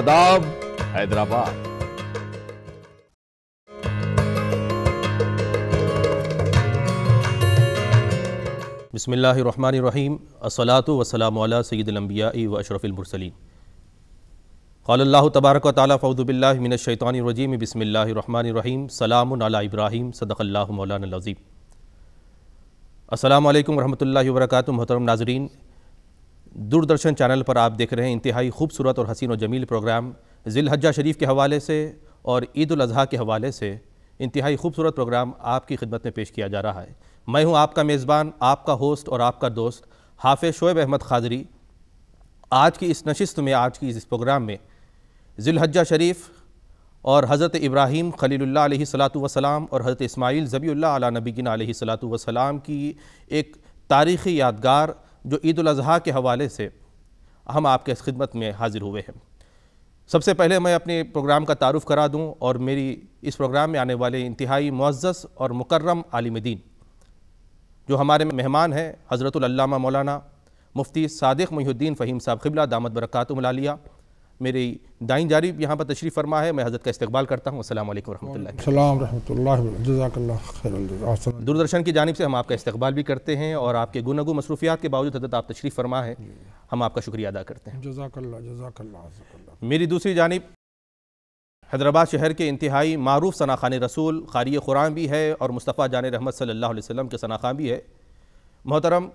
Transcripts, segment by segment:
آداب حیدرآباد بسم الله الرحمن الرحيم الصلاة والسلام على سید الانبیاء و اشرف المرسلین قال الله تبارك وتعالى فاوذ بالله من الشيطان الرجيم بسم الله الرحمن الرحيم سلام على ابراهيم صدق الله مولانا العظيم السلام عليكم ورحمه الله وبركاته محترم ناظرین Doordarshan channel पर आप देख रहे हैं इंतहाई खूबसूरत और हसीन व जमील प्रोग्राम जिलहजा शरीफ के हवाले से और ईद अजी के हवाले से इंतहाई खूबसूरत प्रोग्राम आपकी खिदमत में पेश किया जा रहा है मैं हूं आपका मेज़बान आपका होस्ट और आपका दोस्त हाफ़ शोएब अहमद खादरी आज की इस नशस्त में आज की इस प्रोग्राम में जिलहजा शरीफ और हज़रत इब्राहीम खलील्ला सलाम और हज़रत इस्माईल ज़बील्ला नबीन सलाम की एक तारीख़ी यादगार जो ईद अजी के हवाले से हम आपके इस खिदमत में हाजिर हुए हैं सबसे पहले मैं अपने प्रोग्राम का तारुफ करा दूं और मेरी इस प्रोग्राम में आने वाले इंतहाई मज्ज़ और मुकर्रम आलिम दीन जो हमारे मेहमान हैं हज़रतल मौलाना मुफ्ती सदक महीद्दीन फ़हीम साहब खिबला दामद मलालिया मेरी दाई जारी यहाँ पर तशरीफ़ फरमा है मैं हज़रत का इस्तेबाल करता हूँ असल वरम्ला दूरदर्शन की जानब से हम आपका इस्तेबाल भी करते हैं और आपके गुनगु मसरूफियात के बावजूद हजरत आप तशरीफ़ फरमा है हम आपका शुक्रिया अदा करते हैं मेरी दूसरी जानब हैदराबाद शहर के इंतहाई मरूफ सना खान रसूल खारी खुरान भी है और मुस्तफ़ा जान रहमत सल्ला वसम के सनाखा भी है मोहतरम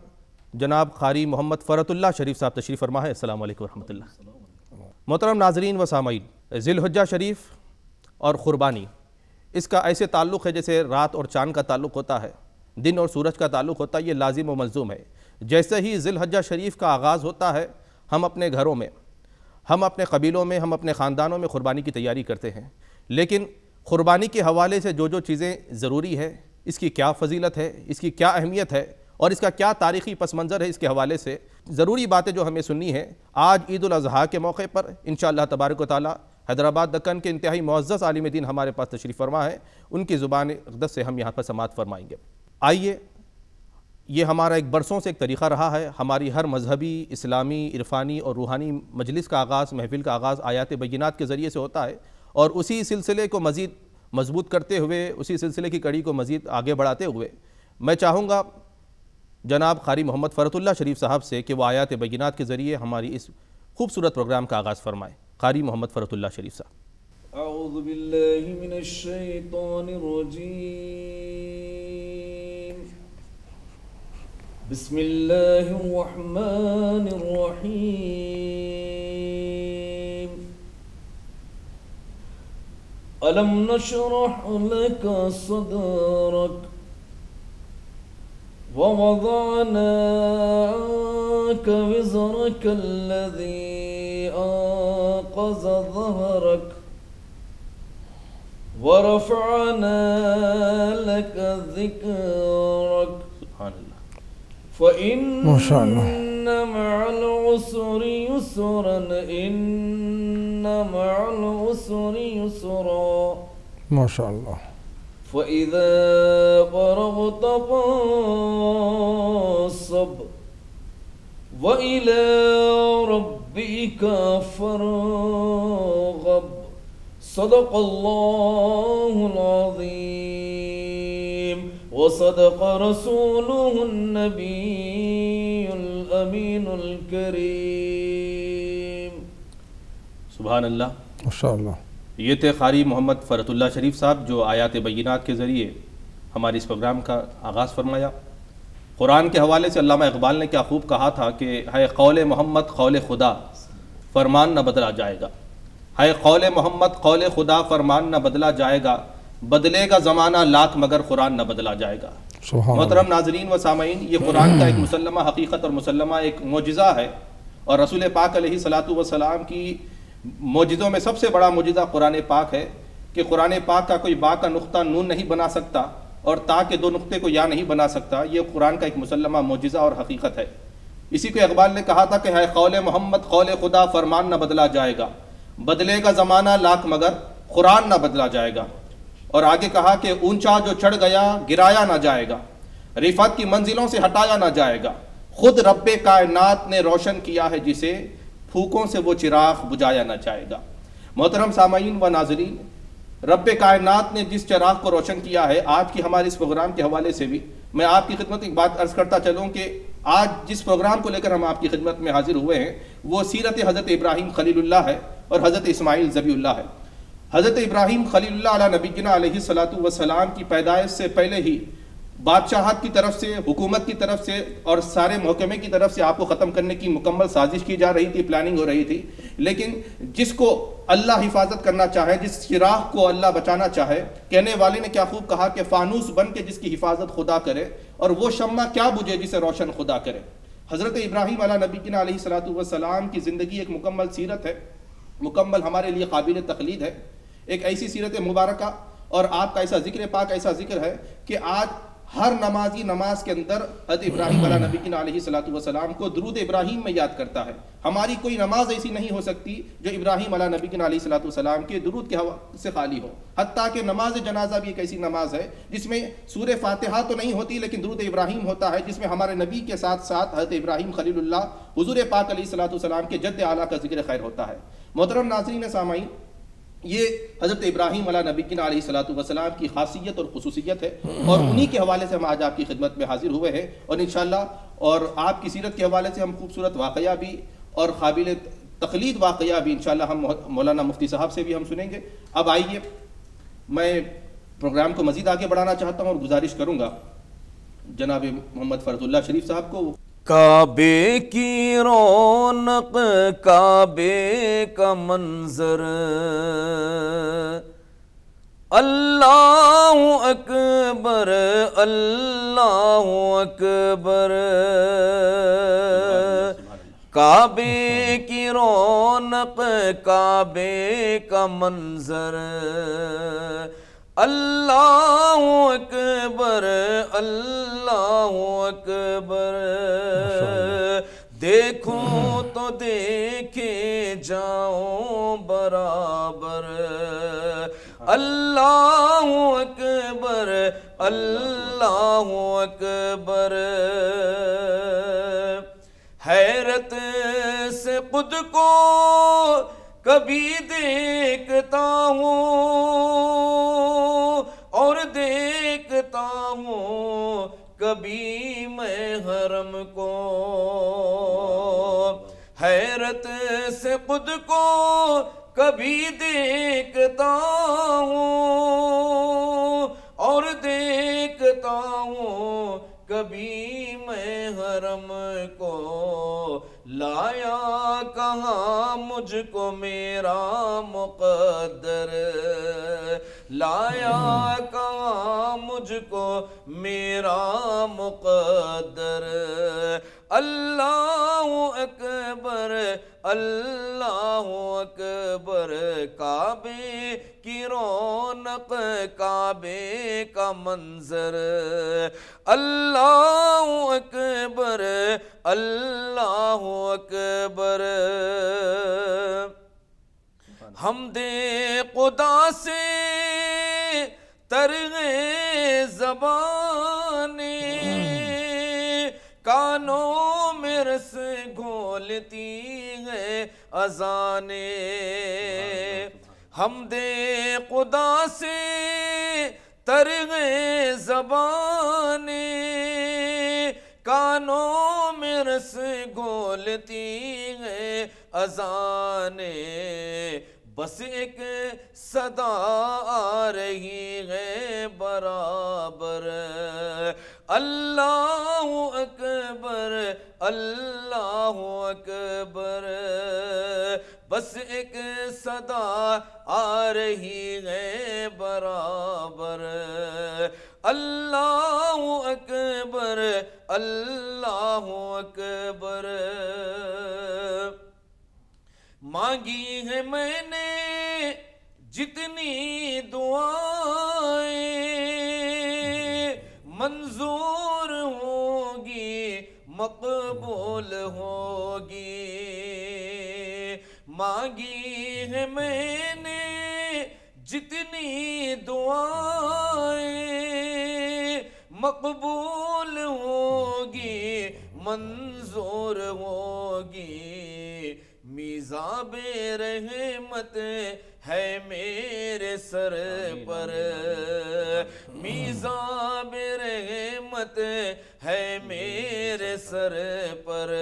जनाब खारी मोहम्मद फ़रतुल्ला शरीफ साहब तशरीफ़ फरमा है असल वरहमल मोहतरम नाजरीन व सामीन ज़िलहजा शरीफ और क़ुरबानी इसका ऐसे ताल्लुक़ है जैसे रात और चाँद का ताल्लुक़ होता है दिन और सूरज का ताल्लुक़ होता है ये लाजिम व मंजूम है जैसे ही ज़िलहजा शरीफ का आगाज़ होता है हम अपने घरों में हम अपने कबीलों में हम अपने ख़ानदानों में क़ुरबानी की तैयारी करते हैं लेकिन क़ुरबानी के हवाले से जो जो चीज़ें ज़रूरी है इसकी क्या फजीलत है इसकी क्या अहमियत है और इसका क्या तारीखी पस मंज़र है इसके हवाले से ज़रूरी बातें जो हमें सुननी है आज ईद अजी के मौके पर इन तबारक ताली हैदराबाद दक्कन के इंतहाई मुआज़ आलिम दिन हमारे पास तशरीफ़ फरमा है उनकी ज़ुबान अकदस से हम यहाँ पर समात फरमाएँगे आइए ये हमारा एक बरसों से एक तरीक़ा रहा है हमारी हर मजहबी इस्लामी इरफानी और रूहानी मजलिस का आगाज़ महफिल का आगाज़ आयात बैनात के ज़रिए से होता है और उसी सिलसिले को मज़ीद मजबूत करते हुए उसी सिलसिले की कड़ी को मज़ीद आगे बढ़ाते हुए मैं चाहूँगा जनाब खारी मोहम्मद फ़रतुल्ला शरीफ साहब से कि वह आयात बगिनत के ज़रिए हमारी इस खूबसूरत प्रोग्राम का आगाज़ फरमाएँ खारी मोहम्मद फ़रतुल्ला शरीफ साहब बिस्मिल्लाहिर्रहमानिर्रहीम अलम नशरह लक सदरक ووضعنا عنك وزرك الذي أنقذ ظهرك ورفعنا لك ذكرك سبحان الله فإن ما شاء الله مع العسر يسرا إن مع العسر يسرا ما شاء الله فإذا فرغت فانصب وإلى ربك فارغب صدق الله العظيم وصدق رسوله النبي الأمين الكريم سبحان الله ما شاء الله ये थे खारी मोहम्मद फ़रतुल्ला शरीफ साहब जो आयात बैनात के ज़रिए हमारे इस प्रोग्राम का आगाज़ फरमाया कुरान के हवाले से अल्लामा इकबाल ने क्या खूब कहा था कि है कौल मोहम्मद कौल खुदा फरमान न बदला जाएगा है कौल मोहम्मद कौल खुदा फरमान न बदला जाएगा बदलेगा ज़माना लाख मगर कुरान न बदला जाएगा मोहतरम नाजरीन व सामीन ये कुरान का एक मुसलमा हकीकत और मुसलमा एक मुजज़ा है और रसूल पाक सलात वसलाम की मोजदों में सबसे बड़ा मौजदा कुरान पाक है कि कुरान पाक का कोई बा का नुकता नून नहीं बना सकता और ता के दो नुकते को या नहीं बना सकता ये कुरान का एक मुसलमा मौजा और हकीकत है इसी को अकबाल ने कहा था कि है कौल मोहम्मद कौल खुदा फरमान न बदला जाएगा बदलेगा ज़माना लाख मगर कुरान ना बदला जाएगा और आगे कहा कि ऊंचा जो चढ़ गया गिराया ना जाएगा रिफत की मंजिलों से हटाया ना जाएगा खुद रब कायनात ने रोशन किया है जिसे फूकों से वो चिराग बुझाया ना जाएगा मोहतरम सामीन व नाजरीन रब कायनात ने जिस चिराग को रोशन किया है आज की हमारे इस प्रोग्राम के हवाले से भी मैं आपकी खिदमत एक बात अर्ज करता चलूँ कि आज जिस प्रोग्राम को लेकर हम आपकी खिदमत में हाजिर हुए हैं वो सीरत हज़रत इब्राहिम खलील्ला है और हज़रत इसमाइल जबील्ला है हज़रत इब्राहिम खलील नबीना सलात वसलाम की पैदाइश से पहले ही बादशाहत की तरफ से हुकूमत की तरफ से और सारे महकमे की तरफ से आपको ख़त्म करने की मुकम्मल साजिश की जा रही थी प्लानिंग हो रही थी लेकिन जिसको अल्लाह हिफाजत करना चाहे जिस चिराग को अल्लाह बचाना चाहे कहने वाले ने क्या खूब कहा कि फानूस बन के जिसकी हिफाजत खुदा करे और वो शम्मा क्या बुझे जिसे रोशन खुदा करे हज़रत इब्राहिम अला नबी सलाम की ज़िंदगी एक मुकम्मल सीरत है मुकम्मल हमारे लिए काबिल तखलीद है एक ऐसी सीरत मुबारक और आपका ऐसा जिक्र पाक ऐसा जिक्र है कि आज हर नमाजी नमाज के अंदर हद इब्राहिम वाला नबी की वसलाम को दरूद इब्राहिम में याद करता है हमारी कोई नमाज ऐसी नहीं हो सकती जो इब्राहिम अला नबी की वसलाम के दरूद के से खाली हो हती कि नमाज जनाजा भी एक ऐसी नमाज है जिसमें सूर फातहा तो नहीं होती लेकिन दरूद इब्राहिम होता है जिसमें हमारे नबी के साथ साथ हजरत इब्राहिम खलील्ला हजूर पाक वसलाम के जद आला का जिक्र खैर होता है मोहतरम नाजरीन सामाई ये हज़रत इब्राहिम अला नबीन सलाम की खासियत और खसूसियत है और उन्हीं के हवाले से हम आज आपकी खिदमत में हाजिर हुए हैं और इन और आपकी सीरत के हवाले से हम खूबसूरत वाक़ भी और काबिल तकलीद वाक़ भी इन हम मौलाना मुफ्ती साहब से भी हम सुनेंगे अब आइए मैं प्रोग्राम को मज़ीद आगे बढ़ाना चाहता हूँ और गुजारिश करूँगा जनाब मोहम्मद फरजुल्ला शरीफ साहब को काबे की रौनक काबे का मंजर अल्लाह अकबर अल्लाह अकबर काबे की रौनक काबे का मंजर अल्लाह अकबर अल्लाह अकबर देखो तो देखे जाओ बराबर अल्लाह अकबर अल्लाह अकबर हैरत से खुद को कभी देखता हूँ हूँ कभी मैं हरम को हैरत से खुद को कभी देखता हूँ और देखता हूँ कभी मैं हरम को लाया कहाँ मुझको मेरा मुकद्दर लाया का मुझको मेरा मुकदर अल्लाह अकबर अल्लाह अकबर काबे की रौनक काबे का मंजर अल्लाह अकबर अल्लाह अकबर हम दे खुदा से तरगे जबाने कानों में रस घोलती है अजाने हम दे खुदा से तरगे जबाने कानों में रस घोलती है अजाने बस एक सदा आ रही है बराबर अल्लाह अकबर अल्लाह अकबर बस एक सदा आ रही है बराबर अल्लाह अकबर अल्लाह अकबर मांगी है मैंने जितनी दुआएं मंजूर होगी मकबूल होगी मांगी है मैंने जितनी दुआएं मकबूल होगी मंजूर होगी मिजाब रहमत है मेरे सर पर मिजाब रहमत है मेरे सर पर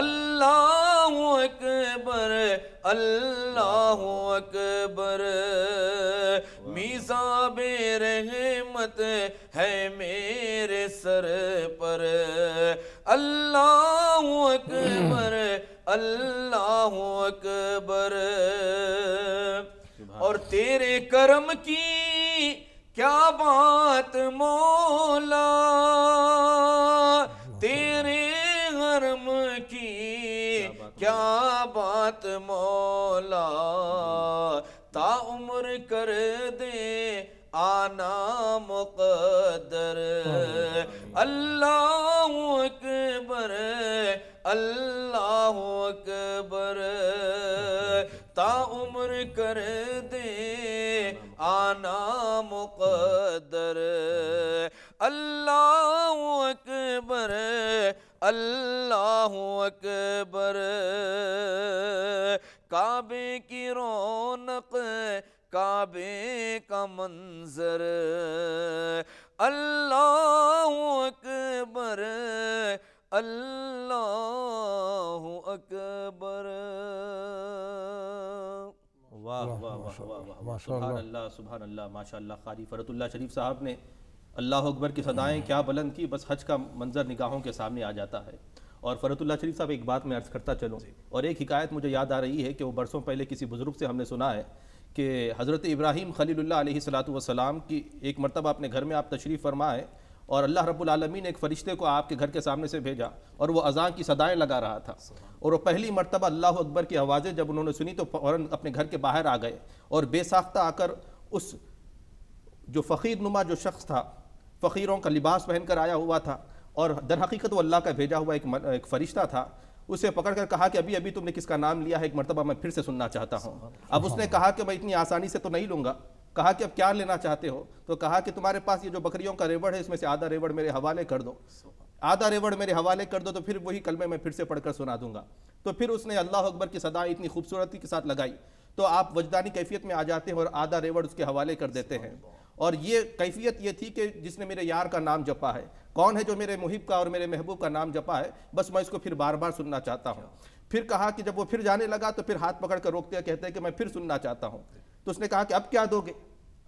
अल्लाह अकबर अल्लाह अकबर मिजाब रहमत है मेरे सर पर अल्लाह अकबर अल्लाह अकबर और तेरे कर्म की क्या बात मौला तेरे हरम की क्या बात मौला ता उम्र कर दे आना मुकदर अल्लाह अकबर अल्लाह अकबर उम्र कर दे आना मुकदर अल्लाह अकबर अल्लाह अकबर काबे की रौनक काबे का मंजर अल्लाह अकबर अल्लाह अकबर वाह वाह वाह वाह वाह सुबहान अल्लाह माशा ख़ारी फ़रतुल्ला शरीफ साहब ने अल्लाह अकबर की सदाएं हम्म। क्या बुलंद की बस हज का मंजर निगाहों के सामने आ जाता है और फ़रतुल्ला शरीफ साहब एक बात मैं अर्ज़ करता चलूँ और एक हिकायत मुझे याद आ रही है कि वो बरसों पहले किसी बुज़ुर्ग से हमने सुना है कि हज़रत इब्राहिम खलील्ला सलात वसलाम की एक मरतबा अपने घर में आप तशरीफ़ फरमाएँ और अल्लाह रब्बुल ने एक फ़रिश्ते को आपके घर के सामने से भेजा और वो अजान की सदाएं लगा रहा था और वो पहली मरतबा अल्लाह अकबर की आवाज़ें जब उन्होंने सुनी तो फ़ौरन अपने घर के बाहर आ गए और बेसाख्ता आकर उस जो फ़कीर नुमा जो शख्स था फ़कीरों का लिबास पहन कर आया हुआ था और दर हकीकत वो अल्लाह का भेजा हुआ एक, एक फ़रिश्ता था उसे पकड़ कर कहा कि अभी अभी तुमने किसका नाम लिया है एक मरतबा मैं फिर से सुनना चाहता हूँ अब उसने हाँ। कहा कि मैं इतनी आसानी से तो नहीं लूँगा कहा कि अब क्या लेना चाहते हो तो कहा कि तुम्हारे पास ये जो बकरियों का रेवड़ है इसमें से आधा रेवड़ मेरे हवाले कर दो आधा रेवड़ मेरे हवाले कर दो तो फिर वही कलमे मैं फिर से पढ़कर सुना दूंगा तो फिर उसने अल्लाह अकबर की सदा इतनी खूबसूरती के साथ लगाई तो आप वजदानी कैफियत में आ जाते हैं और आधा रेवड़ उसके हवाले कर देते हैं और ये कैफियत ये थी कि जिसने मेरे यार का नाम जपा है कौन है जो मेरे मुहिब का और मेरे महबूब का नाम जपा है बस मैं इसको फिर बार बार सुनना चाहता हूँ फिर कहा कि जब वो फिर जाने लगा तो फिर हाथ पकड़ कर रोकते हैं कहते हैं कि मैं फिर सुनना चाहता हूँ तो उसने कहा कि अब क्या दोगे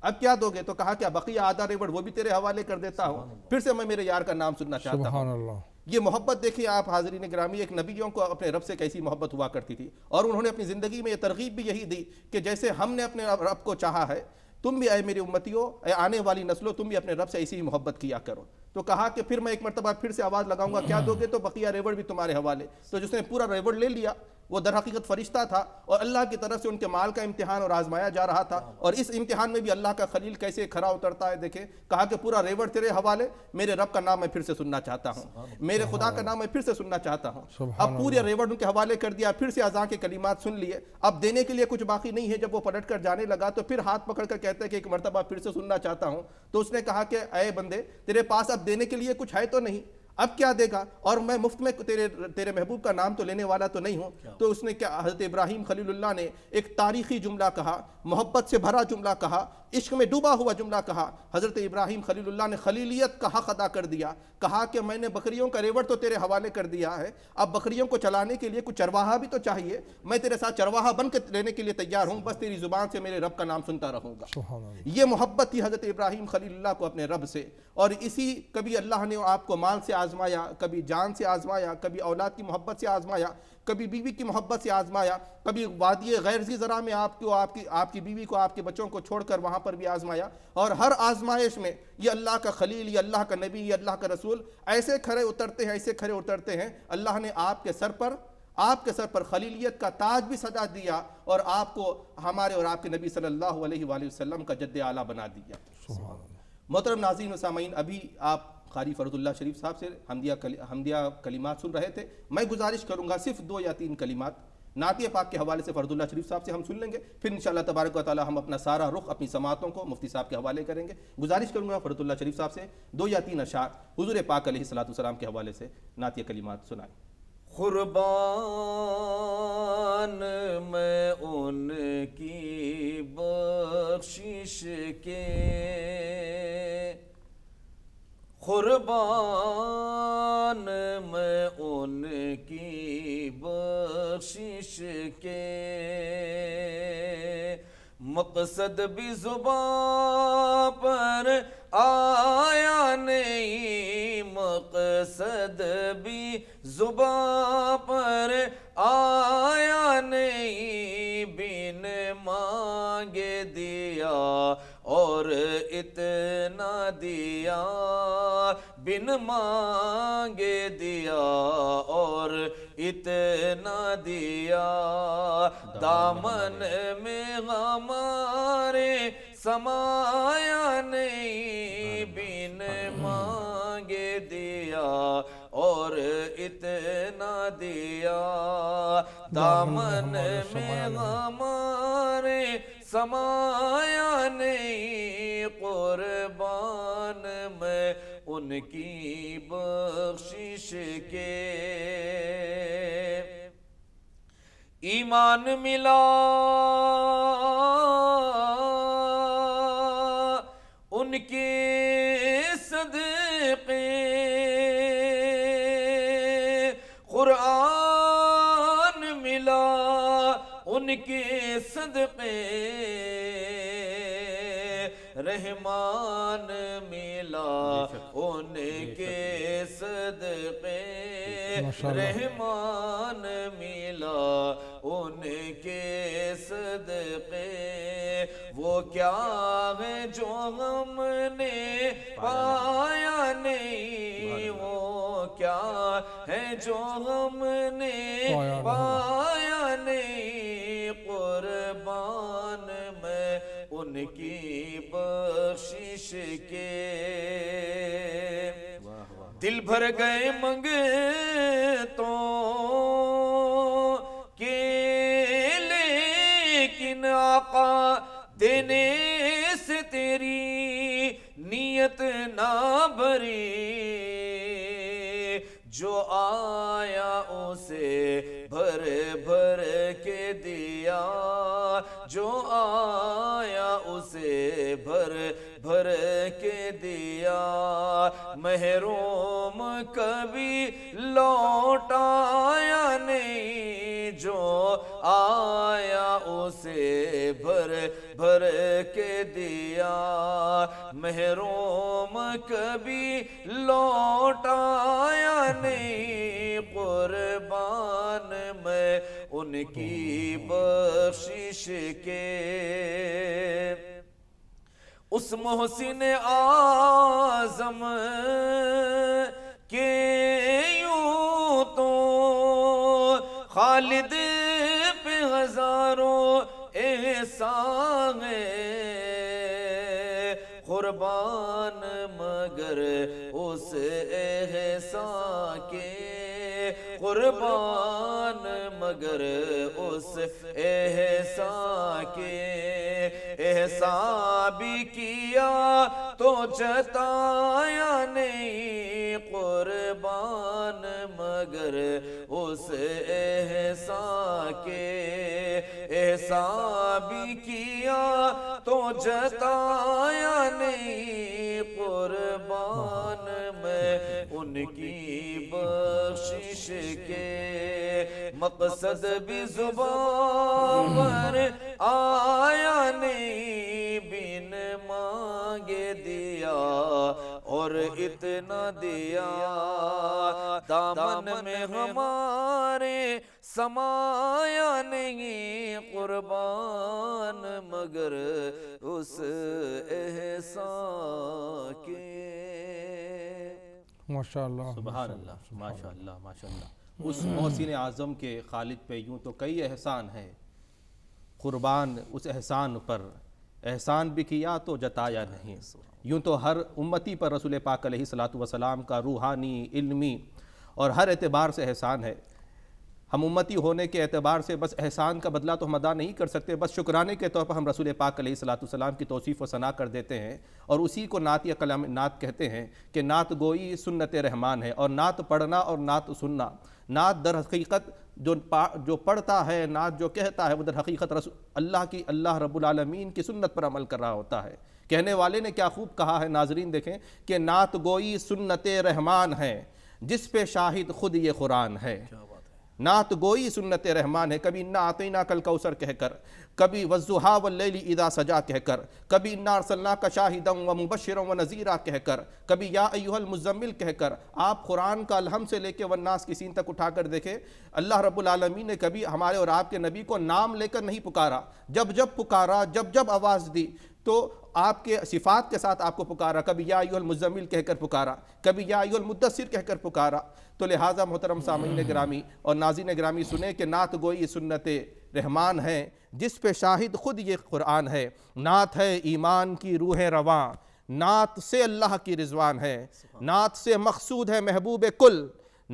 अब क्या दोगे तो कहा कि बकिया आधा रेवड़ वो भी तेरे हवाले कर देता हूँ फिर से मैं मेरे यार का नाम सुनना चाहता हूँ ये मोहब्बत देखिए आप हाजरी ने ग्रामी एक नबियों को अपने रब से कैसी मोहब्बत हुआ करती थी और उन्होंने अपनी ज़िंदगी में यह तरगीब भी यही दी कि जैसे हमने अपने रब को चाहा है तुम भी आए मेरी उम्मतियों आने वाली नस्लों तुम भी अपने रब से ऐसी ही मोहब्बत किया करो तो कहा कि फिर मैं एक मरतबा फिर से आवाज़ लगाऊंगा क्या हम्म। दोगे तो बकिया रेवड़ भी तुम्हारे हवाले तो जिसने पूरा रेवड़ ले लिया वो दर हकीकत फरिश्ता था और अल्लाह की तरफ से उनके माल का इम्तिहान और आजमाया जा रहा था हाँ। और इस इम्तिहान में भी अल्लाह का खलील कैसे खरा उतरता है देखे कहा कि पूरा रेवर तेरे हवाले मेरे रब का नाम मैं फिर से सुनना चाहता हूँ मेरे खुदा का नाम मैं फिर से सुनना चाहता हूँ अब पूरे रेवड़ उनके हवाले कर दिया फिर से अजा के कलीमात सुन लिए अब देने के लिए कुछ बाकी नहीं है जब वो पलट कर जाने लगा तो फिर हाथ पकड़ कर कहते हैं कि एक मरतबा फिर से सुनना चाहता हूँ तो उसने कहा कि अय बंदे तेरे पास अब देने के लिए कुछ है तो नहीं अब क्या देगा और मैं मुफ्त में तेरे तेरे महबूब का नाम तो लेने वाला तो नहीं हूँ तो उसने क्या हज़रत इब्राहिम खलील ने एक तारीखी जुमला कहा मोहब्बत से भरा जुमला कहा इश्क में डूबा हुआ जुमला कहा हज़रत इब्राहिम खलील्ला ने खलीलियत का हक अदा कर दिया कहा कि मैंने बकरियों का रेवड़ तो तेरे हवाले कर दिया है अब बकरियों को चलाने के लिए कुछ चरवाहा भी तो चाहिए मैं तेरे साथ चरवाहा बन के लेने के लिए तैयार हूँ बस तेरी ज़ुबान से मेरे रब का नाम सुनता रहूँगा ये मोहब्बत थी हज़रत इब्राहिम खलील्ला को अपने रब से और इसी कभी अल्लाह ने आपको माल से आजमाया कभी जान से आजमाया कभी औलाद की मोहब्बत से आजमाया कभी बीवी की मोहब्बत से आजमाया कभी वादिय गैर की ज़रा में आपको आपकी आपकी बीवी को आपके बच्चों को छोड़कर वहाँ पर भी आजमाया और हर आजमाइश में ये अल्लाह का खलील ये अल्लाह का नबी ये अल्लाह का रसूल ऐसे खड़े उतरते हैं ऐसे खड़े उतरते हैं अल्लाह ने आपके सर पर आपके सर पर खलीलियत का ताज भी सजा दिया और आपको हमारे और आपके नबी सल्लल्लाहु अलैहि वसल्लम का जद्द आला बना दिया मोहतरम नाजीन व सामीन अभी आप ख़ारी फरतुल्ला शरीफ साहब से हमदिया कल, हमदिया कलिमात सुन रहे थे मैं गुजारिश करूँगा सिर्फ दो या तीन कलिमात नातिय पाक के हवाले से फरदुल्ला शरीफ साहब से हम सुन लेंगे फिर इन तबारक वाली हम अपना सारा रुख अपनी समातों को मुफ्ती साहब के हवाले करेंगे गुजारिश करूँगा फरतुल्ला शरीफ साहब से दो या तीन अशार हजूर पाक सलाम के हवाले से नातिय कलिमात सुनाएँ कुर्बान मैं उनकी बख्शिश के कुर्बान मैं उनकी बख्शिश के मकसद भी जुबान पर आया नहीं मकसद भी जुबा पर आया नहीं बिन मांगे दिया और इतना दिया बिन मांगे दिया और इतना दिया दामन में हमारे समाया नहीं बिन मांगे दिया और इतना दिया दामन में हमारे समाया नहीं कुर्बान में उनकी बख्शिश के ईमान मिला रहमान मिला उनके सदपे रहमान मिला उनके सदपे वो क्या है जो हमने पाया नहीं वो क्या है जो हमने पाया की बशिश के दिल भर गए मंग तो के लेकिन आका देने से तेरी नियत ना भरी जो आया उसे भर भर के दिया जो आया उसे भर भर के दिया महरूम कभी लौटाया नहीं जो आया उसे भर भर के दिया महरूम कभी लौटाया नहीं कुर्बा उनकी हम्म। बख्शिश के उस मोहसिन आजम के यूं तो खालिद पे हजारों एहसान कुर्बान मगर उस एहसान के कुर्बान मगर उस एहसा के एहसा भी किया तो जताया नहीं कुर्बान मगर उस एहसा के एहसा भी किया तो जताया नहीं कुर्बान उनकी बख्शिश के मकसद भी जुबान आया नहीं बिन मांगे दिया और इतना दिया दामन में हमारे समाया नहीं कुर्बान मगर उस एहसान के माशा माशा माशा उस मोहसिन आज़म के खालिद पे यूँ तो कई एहसान है क़ुरबान उस एहसान पर एहसान भी किया तो जताया नहीं यूँ तो हर उम्मती पर रसूल पाक सलात वसलाम का रूहानी इल्मी और हर एतबार से एहसान है हम उम्मती होने के एतबार से बस एहसान का बदला तो हम अदा नहीं कर सकते बस शुक्राने के तौर पर हम रसूल पाक सलाम की तोसीफ़ व सना कर देते हैं और उसी को नात या कलाम नात कहते हैं कि नात गोई सुन्नत रहमान है और नात पढ़ना और नात सुनना नात दर हकीकत जो पा जो पढ़ता है नात जो कहता है वो दर हकीकत रसू अल्लाह की अल्लाह रबालमीन की सुन्नत पर अमल कर रहा होता है कहने वाले ने क्या खूब कहा है नाजरीन देखें कि नात गोई सुन्नत रहमान है जिस पे शाहिद खुद ये कुरान है नात गोई सुन्नत रहमान है कभी इन्ना आतना कल कौसर कहकर कभी वजुहा वल्लैली इदा सजा कहकर कभी इन्ना अरसल्ला का शाहिदम व मुबशर व नज़ीरा कहकर कभी या अयुहल मुजम्मिल कहकर आप कुरान का अलहम से लेके वन्नास की सीन तक उठाकर देखें अल्लाह रब्बुल आलमीन ने कभी हमारे और आपके नबी को नाम लेकर नहीं पुकारा जब जब पुकारा जब जब आवाज़ दी तो आपके सिफ़ात के साथ आपको पुकारा कभी या यामज़मिल कहकर पुकारा कभी या यामदसर कहकर पुकारा तो लिहाजा मोहतरम सामिन ग्रामी और नाजिन ग्रामी सुने कि नात गोई सुन्नत रहमान है जिस पे शाहिद खुद ये कुरान है नात है ईमान की रूह रवां नात से अल्लाह की रिजवान है नात से मकसूद है महबूब कुल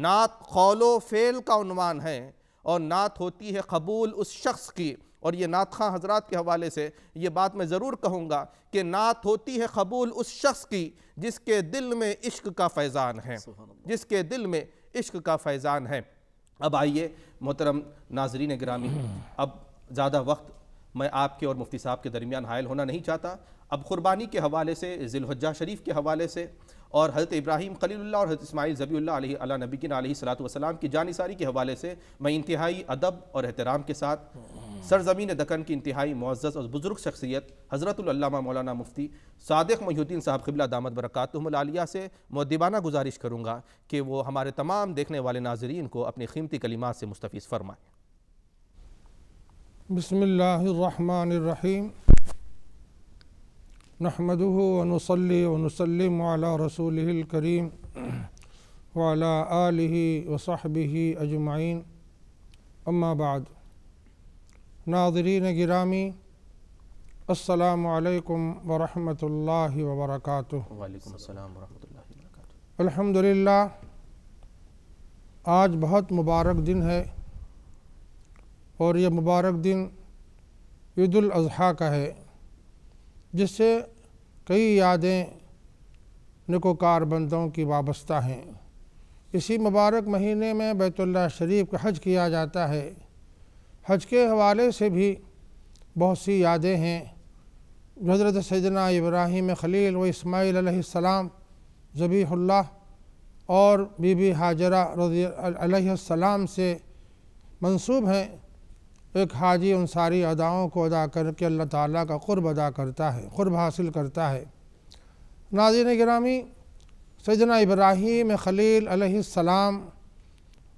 नात खौलो फ़ेल का उनवान है और नात होती है कबूल उस शख्स की और ये नात खां हजरात के हवाले से ये बात मैं ज़रूर कहूँगा कि नात होती है कबूल उस शख्स की जिसके दिल में इश्क का फैज़ान है जिसके दिल में इश्क का फैज़ान है अब आइए मोहतरम नाजरीन ग्रामी अब ज़्यादा वक्त मैं आपके और मुफ्ती साहब के दरमियान हायल होना नहीं चाहता अब क़ुरबानी के हवाले से जिलहजा शरीफ के हवाले से और हज़रत इब्राहिम खलील और हज़रत इसमाइल जबी नबी सलात वसलाम की जानसारी के हवाले से मैं इंतहाई अदब और एहतराम के साथ सरजमीन दकन की इंतहाई मुआज़ और बुज़ुर्ग शख्सियत हज़रतुल्लामा मौलाना मुफ्ती सादक महीद्दीन साहब किबला दामद बरक़ातमिया से मदिबाना गुजारिश करूँगा कि वो हमारे तमाम देखने वाले नाजरीन को अपने कीमती कलिमा से मुस्तफ़ फरमाएँ बसमीम नहमदह वनसल वनसलम रसूलकरीम वाला आलि वसाहबी अजमाइन अम्माबाद नादरीन गिरामी असलकम वरहमल वबरक अलहमदिल्ला आज बहुत मुबारक दिन है और यह मुबारक दिन ईदाजी का है जिससे कई यादें निकोकार बंदों की वाबस्ता हैं इसी मुबारक महीने में बैतुल्ला शरीफ का हज किया जाता है हज के हवाले से भी बहुत सी यादें हैं हजरत सजना इब्राहिम खलील व इसमाइल अलैहिस्सलाम जबीहुल्ला और बीबी हाजरा रजी सलाम से मंसूब हैं एक हाजी उन सारी अदाओं को अदा करके अल्लाह ताला का क़ुरब अदा करता है खुरब हासिल करता है नाजिन ग्रामी सजना इब्राहीम खलील अलैहिस्सलाम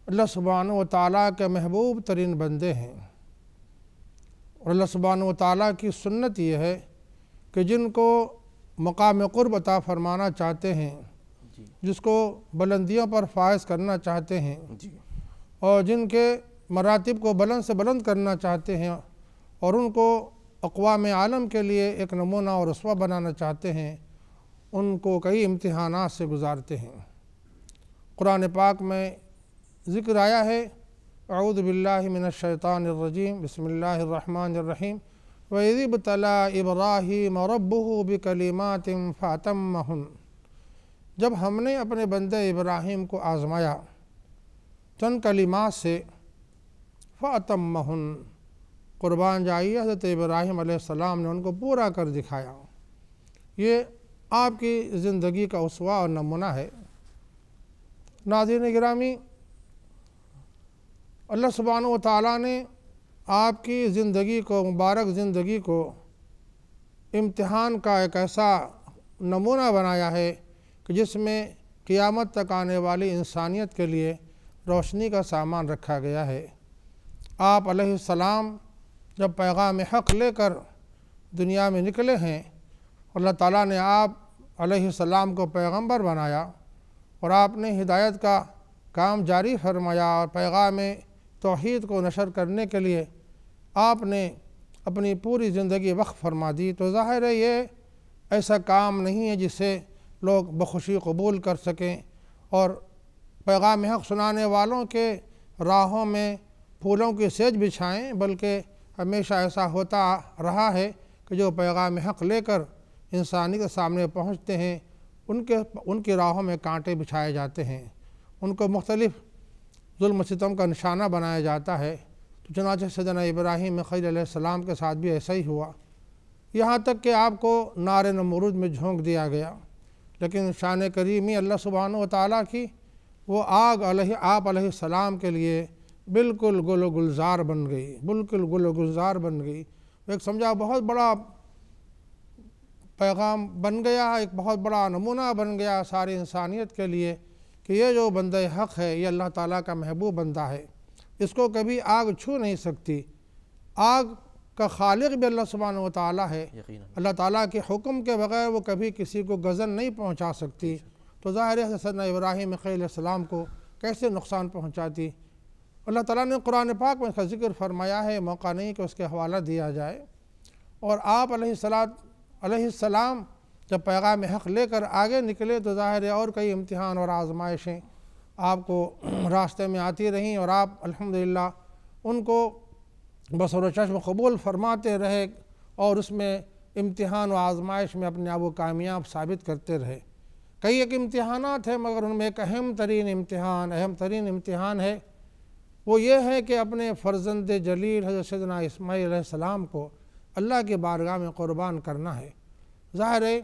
अल्लाह सुबहान व के महबूब तरीन बंदे हैं और अल्लाह सुबहान व ताली की सुन्नत यह है कि जिनको मकाम क़ुरब अता फ़रमाना चाहते हैं जिसको बुलंदियों पर फायज़ करना चाहते हैं और जिनके मरातब को बुलंद से बुलंद करना चाहते हैं और उनको अकवाम आलम के लिए एक नमूना और रसवा बनाना चाहते हैं उनको कई इम्तहान से गुजारते हैं कुरान पाक में ज़िक्र आया है अऊदबिल्लाशैतानरजीम बसमीम वब तला इब्राहिम रबू बिकलीमात फ़ातम जब हमने अपने बंदे इब्राहिम को आज़माया चंद कलीमा से फ़ातमहन क़ुरबान जाइए हज़रत इब्राहिम सलाम ने उनको पूरा कर दिखाया ये आपकी ज़िंदगी का उसवा और नमूना है नाजिन ग्रामी अल्लाह सुबहान ताली ने आपकी ज़िंदगी को मुबारक ज़िंदगी को इम्तहान का एक ऐसा नमूना बनाया है कि जिसमें क़ियामत तक आने वाली इंसानियत के लिए रोशनी का सामान रखा गया है आप सलाम जब पैगाम हक़ लेकर दुनिया में निकले हैं अल्लाह ताला ने आप सलाम को पैगंबर बनाया और आपने हिदायत का काम जारी फरमाया और पैगाम तोहद को नशर करने के लिए आपने अपनी पूरी ज़िंदगी वक्फ फरमा दी तो ज़ाहिर है ये ऐसा काम नहीं है जिसे लोग बखुशी कबूल कर सकें और पैगाम हक़ सुनाने वालों के राहों में फूलों की सेज बिछाएं बल्कि हमेशा ऐसा होता रहा है कि जो पैगाम हक़ लेकर इंसानी के सामने पहुँचते हैं उनके उनकी राहों में कांटे बिछाए जाते हैं उनको मुख्तलिफ़ जुल्म सितम का निशाना बनाया जाता है तो चनाच सदना इब्राहिम खीसम के साथ भी ऐसा ही हुआ यहाँ तक कि आपको नार नमरूद में झोंक दिया गया लेकिन शान करीमी अल्लाह सुबहान ताली की वो आग आप सलाम के लिए बिल्कुल गुल गुलजार बन गई बिल्कुल गुल गुलजार बन गई एक समझा बहुत बड़ा पैगाम बन गया एक बहुत बड़ा नमूना बन गया सारी इंसानियत के लिए कि ये जो बंद हक़ है ये अल्लाह ताला का महबूब बंदा है इसको कभी आग छू नहीं सकती आग का खालिक भी अल्लाह सुबहान ताली है अल्लाह ताला के हुक्म के बगैर वो कभी किसी को गज़न नहीं पहुँचा सकती तो ज़ाहिर है सदना इब्राहिम खील को कैसे नुकसान पहुँचाती अल्लाह ताला ने कुरान पाक में इसका जिक्र फरमाया है मौका नहीं कि उसके हवाला दिया जाए और आप सलाम जब पैगाम हक़ लेकर आगे निकले तो ज़ाहिर और कई इम्तहान और आजमाइशें आपको रास्ते में आती रहीं और आप अल्हम्दुलिल्लाह उनको बसर चश्म कबूल फरमाते रहे और उसमें इम्तहान व आजमाइश में अपने आप को कामयाब साबित करते रहे कई एक इम्तहान हैं मगर उनमें एक अहम तरीन इम्तहान अहम तरीन इम्तहान है वो ये है कि अपने फ़र्जंद जलील सदना इसमाईसम को अल्लाह के बारगाह में क़ुरबान करना है ज़ाहिर है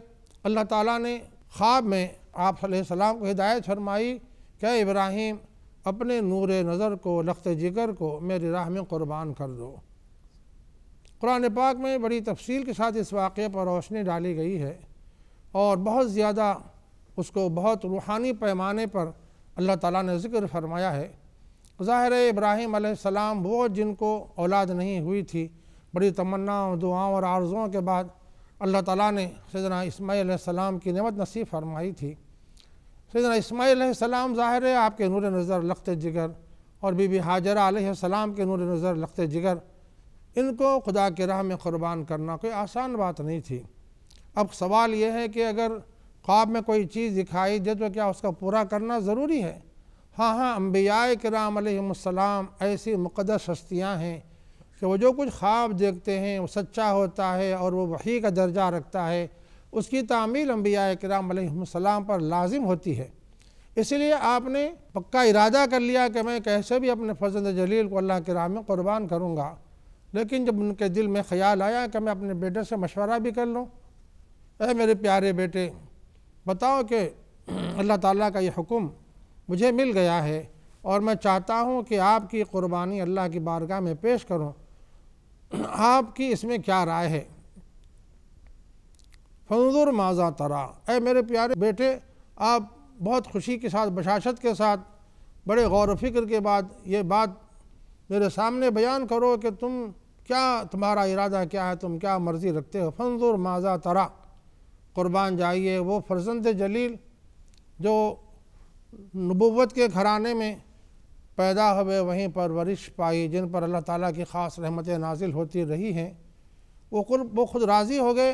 अल्लाह ताली ने ख्वाब में आप सलाम को हिदायत फरमाई क्या इब्राहिम अपने नूर नज़र को लख्त जिगर को मेरी राह में क़ुरबान कर दो कुरान पाक में बड़ी तफसील के साथ इस वाक़े पर रोशनी डाली गई है और बहुत ज़्यादा उसको बहुत रूहानी पैमाने पर अल्लाह ताली ने ज़िक्र फरमाया है ज़ाहिर इब्राहिम सलाम वो जिनको औलाद नहीं हुई थी बड़ी तमन्नाओं दुआओं और आर्जुओं के बाद अल्लाह ताला ने सजना इस्माईल सलाम की नमत नसीब फरमाई थी सजना इस्माईल सलाम ज़ाहिर है आपके नूर नज़र लखत जिगर और बीबी हाजरा के नूर नज़र लखत जिगर इनको खुदा के राह में क़ुरबान करना कोई आसान बात नहीं थी अब सवाल यह है कि अगर ख्वाब में कोई चीज़ दिखाई दे तो क्या उसका पूरा करना ज़रूरी है हाँ हाँ अम्बिया कराम ऐसी मुक़दस हस्तियाँ हैं कि वो जो कुछ ख्वाब देखते हैं वो सच्चा होता है और वो वही का दर्जा रखता है उसकी तामील अम्बिया कराम पर लाजिम होती है इसलिए आपने पक्का इरादा कर लिया कि मैं कैसे भी अपने फजल जलील को अल्लाह के राम में क़ुरबान करूँगा लेकिन जब उनके दिल में ख्याल आया कि मैं अपने बेटे से मशवरा भी कर लूँ अरे मेरे प्यारे बेटे बताओ कि अल्लाह ताली का ये हुक्म मुझे मिल गया है और मैं चाहता हूँ कि आपकी क़ुरबानी अल्लाह की बारगाह में पेश करूँ आपकी इसमें क्या राय है फंजूर माजा तरा ए मेरे प्यारे बेटे आप बहुत खुशी के साथ बशाशत के साथ बड़े गौर फिक्र के बाद ये बात मेरे सामने बयान करो कि तुम क्या तुम्हारा इरादा क्या है तुम क्या मर्ज़ी रखते हो फंजूर माजा तरा क़ुरबान जाइए वो फर्जंद जलील जो नबूत के घराने में पैदा हुए वहीं परवरिश पाई जिन पर अल्लाह ताला की ख़ास रहमतें नाजिल होती रही हैं वो खुद वो खुद राज़ी हो गए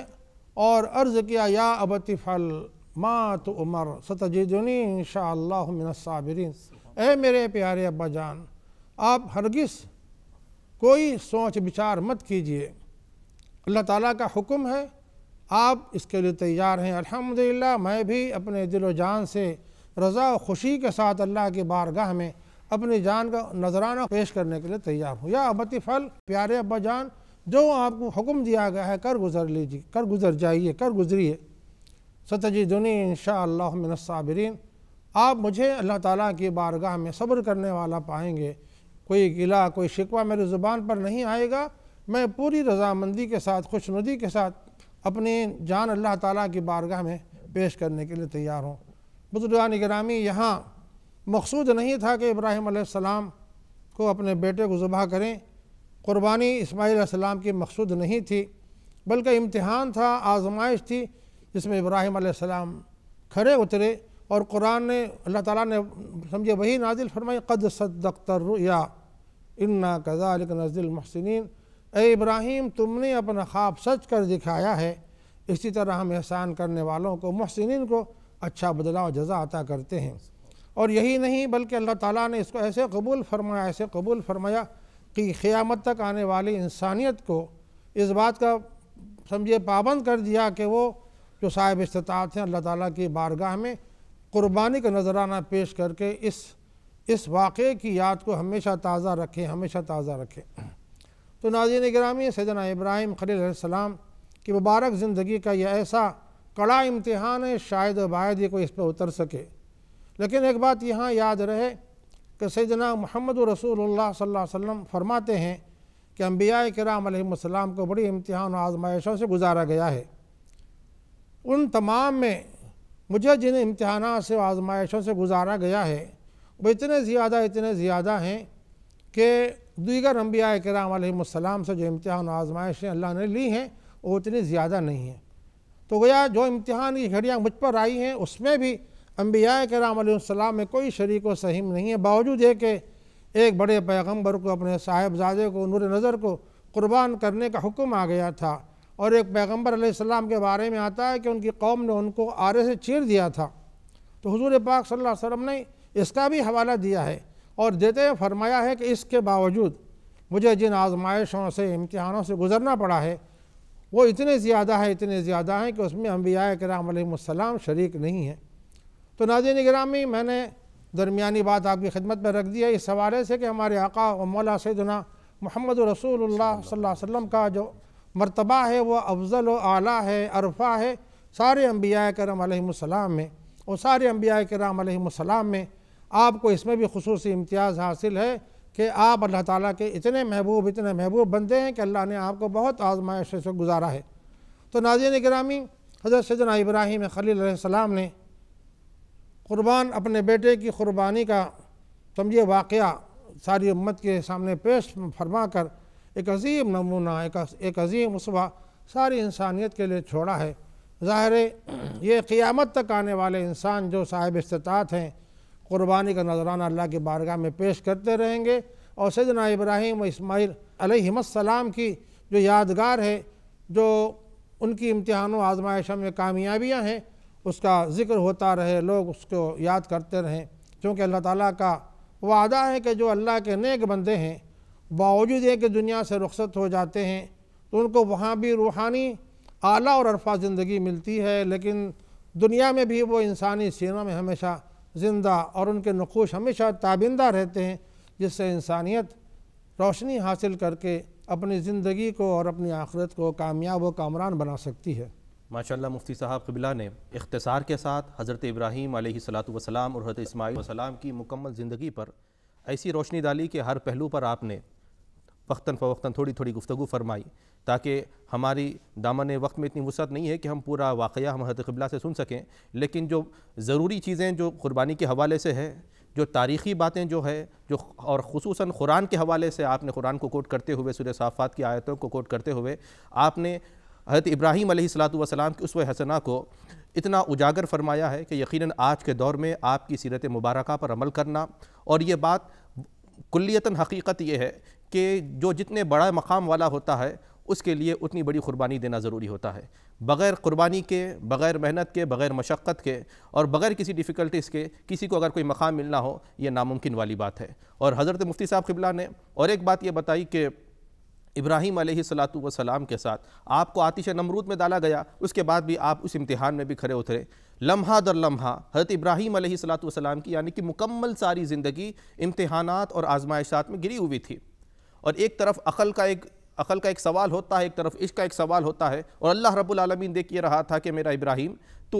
और अर्ज़ किया या अबती फल माँ तो उमर इन इनशालाबिन ए मेरे प्यारे अब्बा जान आप हरगिस कोई सोच विचार मत कीजिए अल्लाह ताला का हुक्म है आप इसके लिए तैयार हैं अल्हम्दुलिल्लाह मैं भी अपने दिलो जान से रज़ा खुशी के साथ अल्लाह की बारगाह में अपनी जान का नजराना पेश करने के लिए तैयार हो या अबती फल प्यारे अब्बा जान जो आपको हुक्म दिया गया है कर गुजर लीजिए कर गुजर जाइए कर गुजरिए सतजी दुनी इन इनशालाबरीन आप मुझे अल्लाह ताला की बारगाह में सब्र करने वाला पाएंगे कोई गिला कोई शिकवा मेरी ज़ुबान पर नहीं आएगा मैं पूरी रजामंदी के साथ खुशनुदी के साथ अपनी जान अल्लाह ताला की बारगाह में पेश करने के लिए तैयार हूँ बुजुर्गान ग्रामी यहाँ मकसूद नहीं था कि इब्राहिम सलाम को अपने बेटे को ज़बह करें क़ुरबानी इसमाही सलाम की मकसूद नहीं थी बल्कि इम्तहान था आजमाइश थी जिसमें इब्राहिम सलाम खड़े उतरे और कुरान ने अल्लाह ताला ने समझे वही नाजिल फरमाई कद या इन्ना कदालिक नज़िल महसिन ए इब्राहिम तुमने अपना ख्वाब सच कर दिखाया है इसी तरह हम एहसान करने वालों को महसिन को अच्छा बदला और जजा अता करते हैं और यही नहीं बल्कि अल्लाह ताला ने इसको ऐसे कबूल फरमाया ऐसे कबूल फरमाया कि क़ियामत तक आने वाली इंसानियत को इस बात का समझिए पाबंद कर दिया कि वो जो साहिब इस्तात हैं अल्लाह ताला की बारगाह में क़ुरबानी का नजराना पेश करके इस इस वाक़े की याद को हमेशा ताज़ा रखें हमेशा ताज़ा रखें तो नाजीन ग्रामी सैदना इब्राहिम खलील खलीसम की मुबारक ज़िंदगी का यह ऐसा कड़ा इम्तिहान है शायद वायद ही कोई इस पर उतर सके लेकिन एक बात यहाँ याद रहे कि सैदना मोहम्मद रसूल वसम फरमाते हैं कि अम्बिया कराम को बड़ी इम्तहान और आजमाइशों से गुजारा गया है उन तमाम में मुझे जिन इम्तहान से आजमाइशों से गुजारा गया है वो इतने ज़्यादा इतने ज़्यादा हैं कि दीगर अम्बिया कराम से जो इम्तहान आजमाइशें अल्लाह ने ली हैं वो उतनी ज़्यादा नहीं हैं तो गया जो इम्तहान की घड़ियाँ मुझ पर आई हैं उसमें भी अम्बिया कराम में कोई शरीक व सहीम नहीं है बावजूद है कि एक बड़े पैगम्बर को अपने साहेबजादे को नूर नज़र को क़ुरबान करने का हुक्म आ गया था और एक पैगम्बर आसमाम के बारे में आता है कि उनकी कौम ने उनको आरे से चीर दिया था तो हजूर पाक सल्ला वसम ने इसका भी हवाला दिया है और देते फरमाया है कि इसके बावजूद मुझे जिन आजमाइशों से इम्तहानों से गुज़रना पड़ा है वो इतने ज़्यादा है इतने ज़्यादा हैं कि उसमें अम्बिया कराम शरीक नहीं हैं तो नाज नगरामी मैंने दरमिया बात आपकी खिदमत में रख दिया है इस हवाले से कि हमारे आका और मौला सदना मोहम्मद रसूल वसम का जो मरतबा है वह अफजल आला है अरफा है सारे अम्बिया कराम में और सारे अम्बिया कराम में आपको इसमें भी खसूस इम्तियाज़ हासिल है कि आप अल्लाह ताला के इतने महबूब इतने महबूब बनते हैं कि अल्लाह ने आपको बहुत आजमाइश से गुजारा है तो नाजिन ग्रामी हज़रत सजना इब्राहिम खलीसम ने क़ुरबान अपने बेटे की क़ुरबानी का समझिए वाक़ सारी उम्मत के सामने पेश फरमा कर एक अजीम नमूना एक एक अजीम उसवा सारी इंसानियत के लिए छोड़ा है ज़ाहिर ये क़ियामत तक आने वाले इंसान जो साहिब इस्तात हैं क़ुरबानी का नजराना अल्लाह के बारगाह में पेश करते रहेंगे और सजना इब्राहिम व इसमाईल की जो यादगार है जो उनकी इम्तहानों आजमाइशों में कामयाबियाँ हैं उसका ज़िक्र होता रहे लोग उसको याद करते रहें क्योंकि अल्लाह ताली का वादा है कि जो अल्लाह के नेक बंदे हैं बावजूद ये कि दुनिया से रुखसत हो जाते हैं तो उनको वहाँ भी रूहानी आला और अरफा ज़िंदगी मिलती है लेकिन दुनिया में भी वो इंसानी सीनों में हमेशा ज़िंदा और उनके नकोश हमेशा ताबिंदा रहते हैं जिससे इंसानियत रोशनी हासिल करके अपनी ज़िंदगी को और अपनी आखिरत को कामयाब व कामरान बना सकती है माशाल्लाह मुफ्ती साहब कबिला ने इख्तसार के साथ हज़रत इब्राहीम सलाम और हज़रत इसमाईल की मुकम्मल ज़िंदगी पर ऐसी रोशनी डाली कि हर पहलू पर आपने वक्ता फ़वक्ता थोड़ी थोड़ी गुफ्तु फरमाई ताकि हमारी दामन वक्त में इतनी वसत नहीं है कि हम पूरा वाक़ हम हजरत से सुन सकें लेकिन जो ज़रूरी चीज़ें जो क़ुरबानी के हवाले से है जो तारीख़ी बातें जो है जो और खसूस कुरान के हवाले से आपने कुरान को कोट करते हुए सुर साफ़ात की आयतों को कोट करते हुए आपने हज़रत इब्राहीम सलातम की उस हसना को इतना उजागर फरमाया है कि यकीनन आज के दौर में आपकी सीरत मुबारक पर अमल करना और ये बात कुल्लियता हकीकत यह है कि जो जितने बड़ा मकाम वाला होता है उसके लिए उतनी बड़ी कुर्बानी देना ज़रूरी होता है बग़ैर कुर्बानी के बग़ैर मेहनत के बग़ैर मशक्क़त के और बग़ैर किसी डिफ़िकल्टीज़ के किसी को अगर कोई मकाम मिलना हो यह नामुमकिन वाली बात है और हज़रत मुफ्ती साहब किबला ने और एक बात ये बताई कि इब्राहिम सलाम के साथ आपको आतिश नमरूद में डाला गया उसके बाद भी आप उस इम्तिहान में भी खड़े उतरे लम्हा दर लम्हा हज़रत इब्राहिम सलाम की यानी कि मुकम्मल सारी ज़िंदगी इम्तहान और आजमाइशात में गिरी हुई थी और एक तरफ अकल का एक अकल का एक सवाल होता है एक तरफ इश्क का एक सवाल होता है और अल्लाह रब्बुल आलमीन देख ये रहा था कि मेरा इब्राहिम तो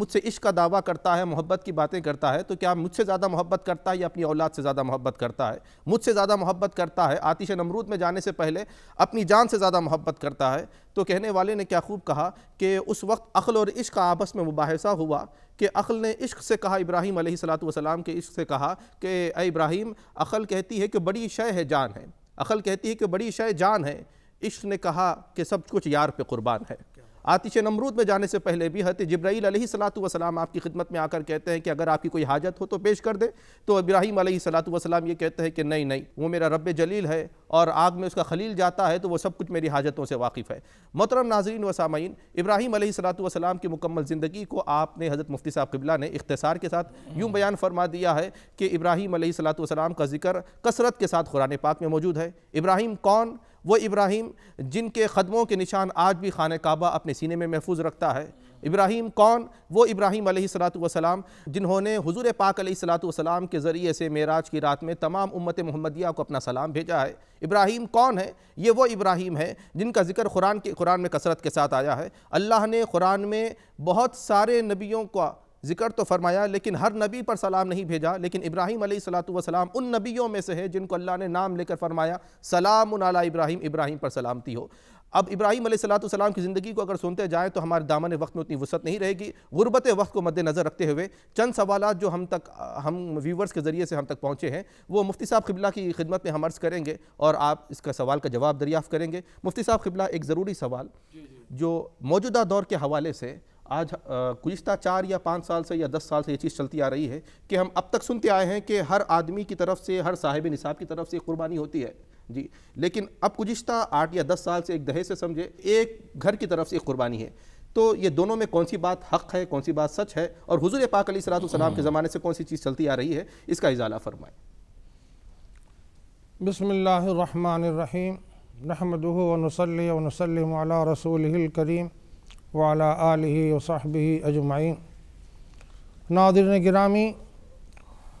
मुझसे इश्क का दावा करता है मोहब्बत की बातें करता है तो क्या मुझसे ज़्यादा मोहब्बत करता है या अपनी औलाद से ज़्यादा मोहब्बत करता है मुझसे ज़्यादा मोहब्बत करता है आतिश नमरूद में जाने से पहले अपनी जान से ज़्यादा मोहब्बत करता है तो कहने वाले ने क्या खूब कहा कि उस वक्त अक्ल और इश्क का आपस में मुबासा हुआ कि अक्ल ने इश्क से कहा इब्राहिम सलात वसलाम के इश्क से कहा कि इब्राहिम अक्ल कहती है कि बड़ी शय है जान है अकल कहती है कि बड़ी शय जान है इश्क ने कहा कि सब कुछ यार पे कुर्बान है आतिश नमरूद में जाने से पहले भी हत जब्राईल सलातम आपकी खिदमत में आकर कहते हैं कि अगर आपकी कोई हाजत हो तो पेश कर दें तो इब्राहिम सलातम ये कहते हैं कि नहीं नहीं वो मेरा रब जलील है और आग में उसका खलील जाता है तो वो सब कुछ मेरी हाजतों से वाकिफ़ है मोहतरम नाजरीन व सामीन इब्राहिम सलातम की मुकम्मल ज़िंदगी को आपने हज़रत मुफ्ती साहब किबला ने इख्तसार के साथ यूँ बयान फरमा दिया है कि इब्राहिम सलातम का जिक्र कसरत के साथ कुरान पाक में मौजूद है इब्राहिम कौन वो इब्राहिम जिनके ख़दमों के निशान आज भी खान काबा अपने सीने में महफूज रखता है इब्राहिम कौन वो इब्राहिम सलाम जिन्होंने हजूर पाक सलाम के ज़रिए से मेराज की रात में तमाम उम्मत मोहम्मदिया को अपना सलाम भेजा है इब्राहिम कौन है ये वो इब्राहिम है जिनका जिक्र कुरान के कुरान में कसरत के साथ आया है अल्लाह ने कुरान में बहुत सारे नबियों का ज़िक्र तो फरमाया लेकिन हर नबी पर सलाम नहीं भेजा लेकिन इब्राहिम सलाम उन नबियों में से है जिनको अल्लाह ने नाम लेकर फरमाया सलाम आला इब्राहिम इब्राहिम पर सलामती हो अब इब्राहिम सलाम की ज़िंदगी को अगर सुनते जाएँ तो हमारे दामन वक्त में उतनी वसत नहीं रहेगी गुरबत वक्त को मद्देनज़र रखते हुए चंद सवाल जो हम तक हम व्यूवर्स के ज़रिए से हम तक पहुँचे हैं वो मुफ्ती साहब खिबला की खिदमत में हम अर्ज़ करेंगे और आप इसका सवाल का जवाब दरियाफ़ करेंगे मुफ्ती साहब खिबला एक ज़रूरी सवाल जो मौजूदा दौर के हवाले से आज गुज्तर चार या पाँच साल से या दस साल से ये चीज़ चलती आ रही है कि हम अब तक सुनते आए हैं कि हर आदमी की तरफ से हर साहिब निसाब की तरफ से कुर्बानी होती है जी लेकिन अब गुज्तर आठ या दस साल से एक दहेज से समझे एक घर की तरफ से एक कुर्बानी है तो ये दोनों में कौन सी बात हक है कौन सी बात सच है और हजूर पाक अली सलाम के ज़माने से कौन सी चीज़ चलती आ रही है इसका इजाला फरमाएँ बसमीम रहमद वनसल रसूल करीम वाला आलि वसाहब अजमाइन नादिर ग्रामी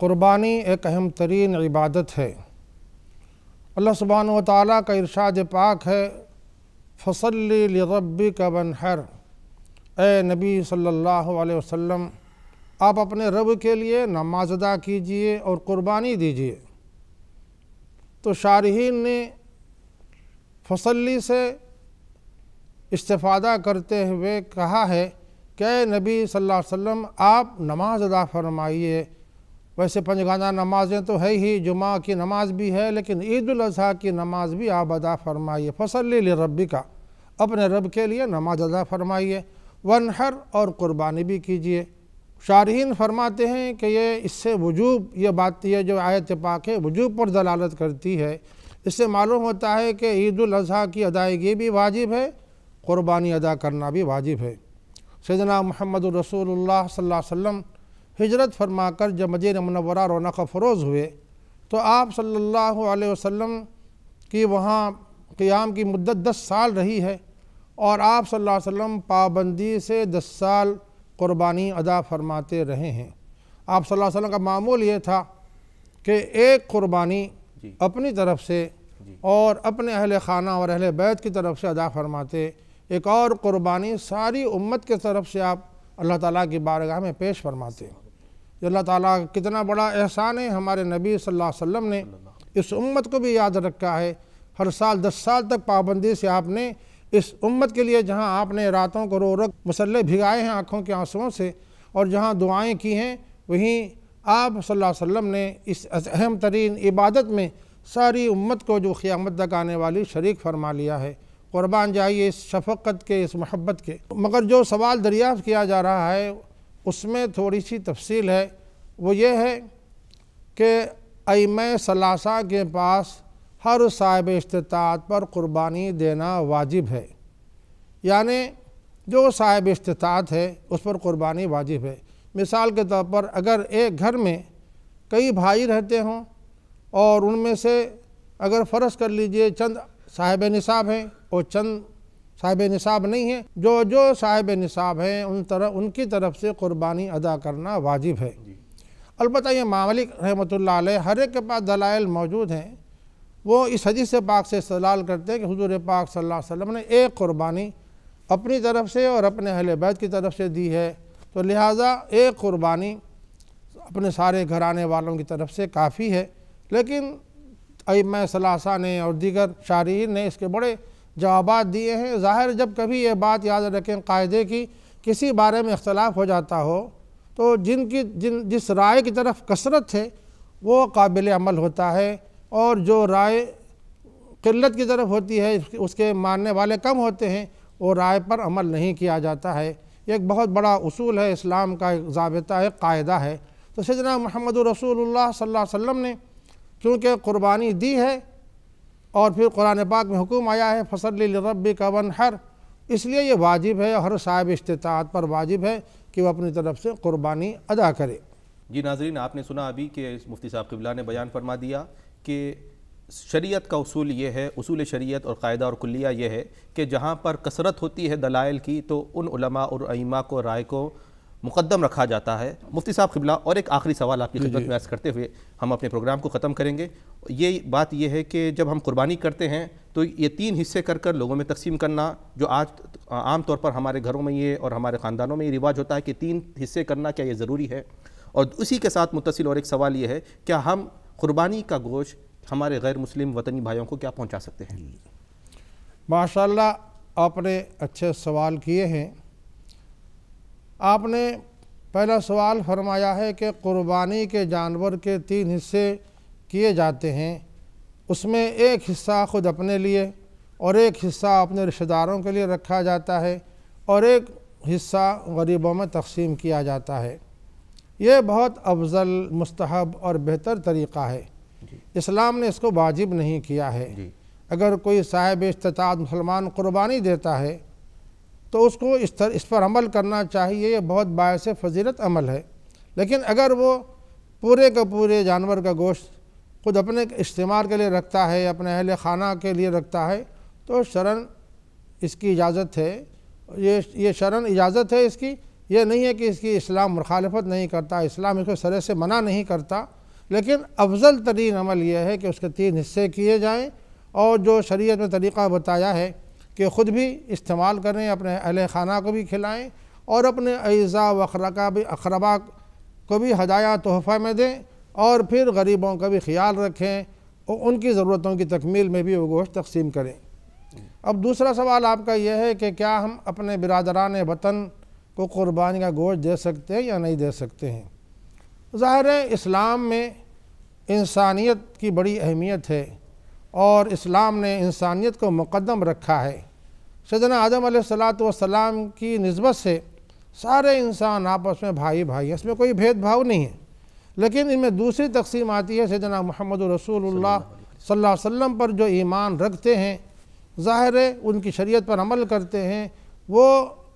क़ुरबानी एक अहम तरीन इबादत है अल्लाह सुबहान ताली का इरशाद पाक है फसल रब्बी का बनहर ए नबी सल्लल्लाहु अलैहि वसल्लम आप अपने रब के लिए नमाज अदा कीजिए और क़ुरबानी दीजिए तो शारहीन ने फसल्ली से इस्तफादा करते हुए कहा है कि नबी सल्लल्लाहु अलैहि वसल्लम आप नमाज अदा फरमाइए वैसे पंचगाना नमाजें तो है ही जुमा की नमाज भी है लेकिन ईद अजी की नमाज भी आप अदा फरमाइए फसल ले रबी का अपने रब के लिए नमाज अदा फरमाइए वनहर और क़ुरबानी भी कीजिए शारहन फरमाते हैं कि ये इससे वजूब ये बात तो यह जो आयत पाक है वजूब पर दलालत करती है इससे मालूम होता है कि ईद की अदायगी भी वाजिब है क़ुरबानी अदा करना भी वाजिब है सजना महमद रसूल सल्लल्लाहु हिजरत फरमा कर जब मजे मनवरा रौनक फरोज़ हुए तो आप सल्ला वसम की वहाँ क़्याम की मदत दस साल रही है और आप सल्लम पाबंदी से दस साल क़ुरबानी अदा फरमाते रहे हैं आप सल्लल्लाहु अलैहि वसल्लम का मामूल ये था कि एक क़ुरबानी अपनी तरफ से और अपने अहल खाना और अहल बैत की तरफ से अदा फरमाते एक और क़ुरबानी सारी उम्मत के तरफ से आप अल्लाह ताला की बारगाह में पेश फरमाते हैं जो अल्लाह ताला कितना बड़ा एहसान है हमारे नबी सल्लल्लाहु अलैहि वसल्लम ने इस उम्मत को भी याद रखा है हर साल दस साल तक पाबंदी से आपने इस उम्मत के लिए जहाँ आपने रातों को रो रख मसल्ले भिगाए हैं आँखों के आंसुओं से और जहाँ दुआएँ की हैं वहीं आप सल्लल्लाहु अलैहि वसल्लम ने इस अहम तरीन इबादत में सारी उम्मत को जो क़्यामत तक आने वाली शरीक फरमा लिया है कुर्बान जाइए इस शफक़त के इस महब्बत के मगर जो सवाल दरिया किया जा रहा है उसमें थोड़ी सी तफसील है वो ये है कि अम सलासा के पास हर साहिब इस्तात पर कुर्बानी देना वाजिब है यानि जो साहिब इस्तात है उस पर कुर्बानी वाजिब है मिसाल के तौर पर अगर एक घर में कई भाई रहते हों और उनमें से अगर फ़र्ज़ कर लीजिए चंद साहिब निसाब हैं वो चंद साहिब निसाब नहीं है जो जो साहिब निसाब हैं उन तरह उनकी तरफ से क़ुरबानी अदा करना वाजिब है अलबत् ये मामलिक रहमत हर एक के पास दलाइल मौजूद हैं वो इस हदीस पाक से सलाल करते हैं कि हजूर पाक सल्लल्लाहु अलैहि वसल्लम ने एक क़ुरबानी अपनी तरफ से और अपने अहल बैत की तरफ से दी है तो लिहाजा एक क़ुरबानी अपने सारे घराने वालों की तरफ से काफ़ी है लेकिन अब मैं सलासा ने और दीगर शारीन ने इसके बड़े जवाब दिए हैं ज़ाहिर जब कभी ये बात याद रखें कायदे की किसी बारे में इख्तलाफ हो जाता हो तो जिनकी जिन जिस राय की तरफ कसरत है वो काबिल अमल होता है और जो राय किल्लत की तरफ होती है उसके मानने वाले कम होते हैं वो राय पर अमल नहीं किया जाता है एक बहुत बड़ा उसूल है इस्लाम का एक जबता है कायदा है तो सजना महमद रसूल सल्लम ने क्योंकि क़ुरबानी दी है और फिर कुरान पाक में हुक्म आया है फसल रबी का वन हर इसलिए ये वाजिब है हर साहिब इस्तात पर वाजिब है कि वह अपनी तरफ से कुर्बानी अदा करे जी नाजरीन आपने सुना अभी कि मुफ्ती साहब किबला ने बयान फरमा दिया कि शरीयत का उसूल ये है उसूल शरीयत और कायदा और कुलिया ये है कि जहाँ पर कसरत होती है दलाइल की तो उन उलमा और अइमा को राय को मुकदम रखा जाता है मुफ्ती साहब खिबला और एक आखिरी सवाल आपकी खिदमत में करते हुए हम अपने प्रोग्राम को ख़त्म करेंगे ये बात यह है कि जब हम कुर्बानी करते हैं तो ये तीन हिस्से कर कर लोगों में तकसीम करना जो आज आम तौर पर हमारे घरों में ये और हमारे ख़ानदानों में ये रिवाज होता है कि तीन हिस्से करना क्या ये ज़रूरी है और उसी के साथ मुतसिल और एक सवाल ये है क्या हम कुर्बानी का गोश हमारे गैर मुस्लिम वतनी भाइयों को क्या पहुँचा सकते हैं माशाल्लाह आपने अच्छे सवाल किए हैं आपने पहला सवाल फरमाया है कि कुर्बानी के जानवर के तीन हिस्से किए जाते हैं उसमें एक हिस्सा खुद अपने लिए और एक हिस्सा अपने रिश्तेदारों के लिए रखा जाता है और एक हिस्सा गरीबों में तकसीम किया जाता है ये बहुत अफजल मुस्तहब और बेहतर तरीक़ा है इस्लाम ने इसको वाजिब नहीं किया है अगर कोई साहिब इस्तात मुसलमान कुर्बानी देता है तो उसको इस तर, इस पर अमल करना चाहिए ये बहुत बायस फजीलत अमल है लेकिन अगर वो पूरे का पूरे जानवर का गोश्त खुद अपने इस्तेमाल के लिए रखता है अपने अहल खाना के लिए रखता है तो शरण इसकी इजाज़त है ये ये शरण इजाज़त है इसकी ये नहीं है कि इसकी इस्लाम मुखालफत नहीं करता इस्लाम इसको सरे से मना नहीं करता लेकिन अफजल तरीन अमल यह है कि उसके तीन हिस्से किए जाएँ और जो शरीय में तरीक़ा बताया है कि ख़ुद भी इस्तेमाल करें अपने अहल खाना को भी खिलाएँ और अपने अज़ा अखरका भी अखरबा को भी हदाया तोहफ़ा में दें और फिर गरीबों का भी ख्याल रखें और उनकी ज़रूरतों की तकमील में भी वो गोश्त तकसीम करें अब दूसरा सवाल आपका यह है कि क्या हम अपने बिरदरान वतन को क़ुरबानी का गोश्त दे सकते हैं या नहीं दे सकते हैं ज़ाहिर है इस्लाम में इंसानियत की बड़ी अहमियत है और इस्लाम ने इंसानियत को मुकदम रखा है सदना आदम सलाम की नस्बत से सारे इंसान आपस में भाई भाई इसमें कोई भेदभाव नहीं है लेकिन इनमें दूसरी तकसीम आती है सजना मोहम्मद रसूल सल्लल्लाहु वसल्लम पर जो ईमान रखते हैं ज़ाहिर है उनकी शरीयत पर अमल करते हैं वो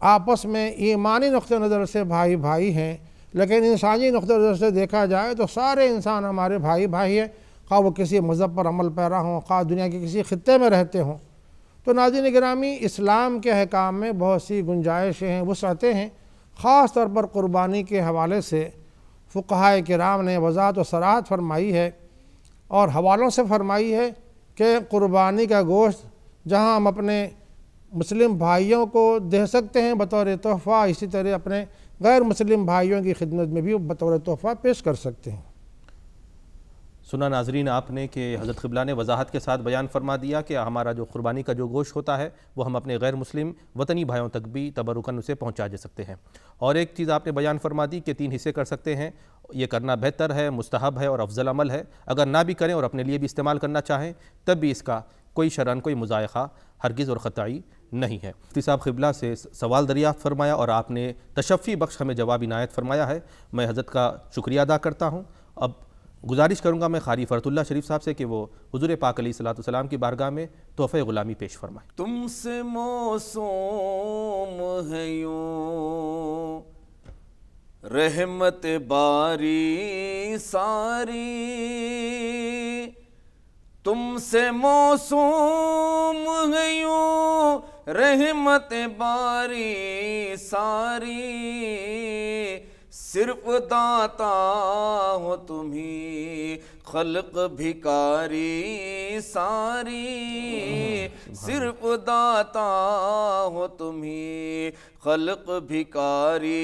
आपस में ईमानी नक़ नज़र से भाई भाई हैं लेकिन इंसानी नुक नज़र से देखा जाए तो सारे इंसान हमारे भाई भाई हैं खा वो किसी मज़हब पर अमल पैरा हों खा दुनिया के किसी खत्े में रहते हों तो नाजिन ग्रामी इस्लाम के अहकाम में बहुत सी गुंजाइशें हैं वसतें हैं ख़ास तौर पर क़ुरबानी के हवाले से फ़ुकहा कराम ने वजात व सराहत फरमाई है और हवालों से फरमाई है कि क़ुरबानी का गोश्त जहाँ हम अपने मुस्लिम भाइयों को दे सकते हैं बतौर तोहफ़ा इसी तरह अपने गैर मुस्लिम भाइयों की खिदमत में भी बतौर तोहफ़ा पेश कर सकते हैं सुना नाजरीन आपने कि हज़रत ख़बला ने वजाहत के साथ बयान फरमा दिया कि हमारा जो क़ुरबानी का जो गोश होता है वो हम अपने गैर मुस्लिम वतनी भाइयों तक भी तबरुकन उसे पहुँचा दे सकते हैं और एक चीज़ आपने बयान फरमा दी कि तीन हिस्से कर सकते हैं ये करना बेहतर है मुस्तहब है और अफजल अमल है अगर ना भी करें और अपने लिए भी इस्तेमाल करना चाहें तब भी इसका कोई शरण कोई मुजायका हरगिज़ और ख़ताई नहीं है मुफ्ती साहब खिबला से सवाल दरियाफ़ फरमाया और आपने तशफ़ी बख्श हमें जवाब इनायत फरमाया है मैं हज़रत का शुक्रिया अदा करता हूँ अब गुजारिश करूँगा मैं खारी फरतुल्ला शरीफ साहब से कि वो हजूर पाक अली सलाम की बारगाह में तोहफ़े ग़ुलामी पेश फरमाए तुमसे मौसम है रहमत बारी सारी तुमसे मौसम है रहमत बारी सारी सिर्फ दाता हो तुम्ही खलक भिकारी सारी सिर्फ दाता हो तुम्ही खलक भिकारी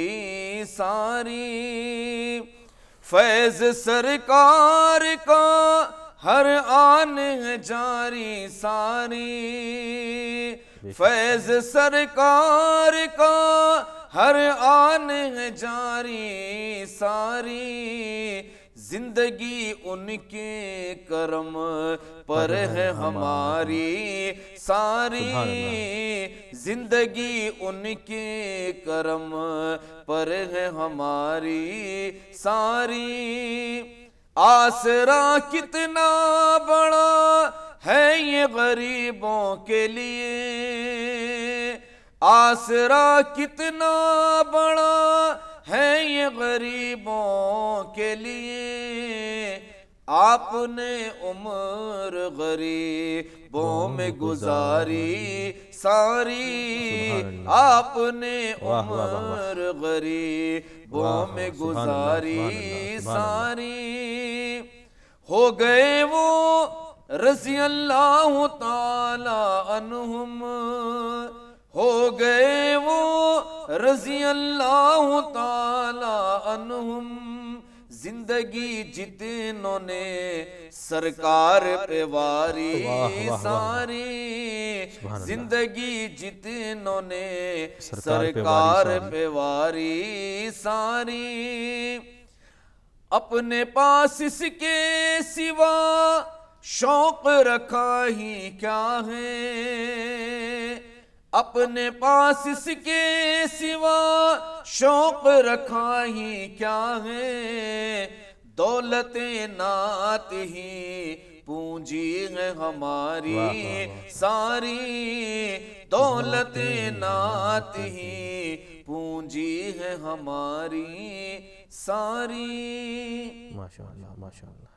सारी फैज सरकार का हर आन है जारी सारी फैज सरकार का हर आन है जारी सारी जिंदगी उनके कर्म पर है हाँ, हाँ, हमारी हाँ, सारी जिंदगी उनके कर्म पर है हमारी सारी आसरा कितना बड़ा है ये गरीबों के लिए आसरा कितना बड़ा है ये गरीबों के लिए आपने उम्र गरीबों में गुजारी सारी आपने उम्र गरीबों में गुजारी सारी हो गए वो रसी अल्लाह तला अनहुम हो गए वो रजी अल्लाह ताला जिंदगी जितनों ने सरकार पे वारी सारी जिंदगी जितनों ने सरकार पे वारी सारी अपने पास इसके सिवा शौक रखा ही क्या है अपने पास इसके सिवा शौक रखा ही क्या है दौलत नात ही पूंजी है हमारी सारी दौलत नात ही पूंजी है हमारी सारी माशाल्लाह माशाल्लाह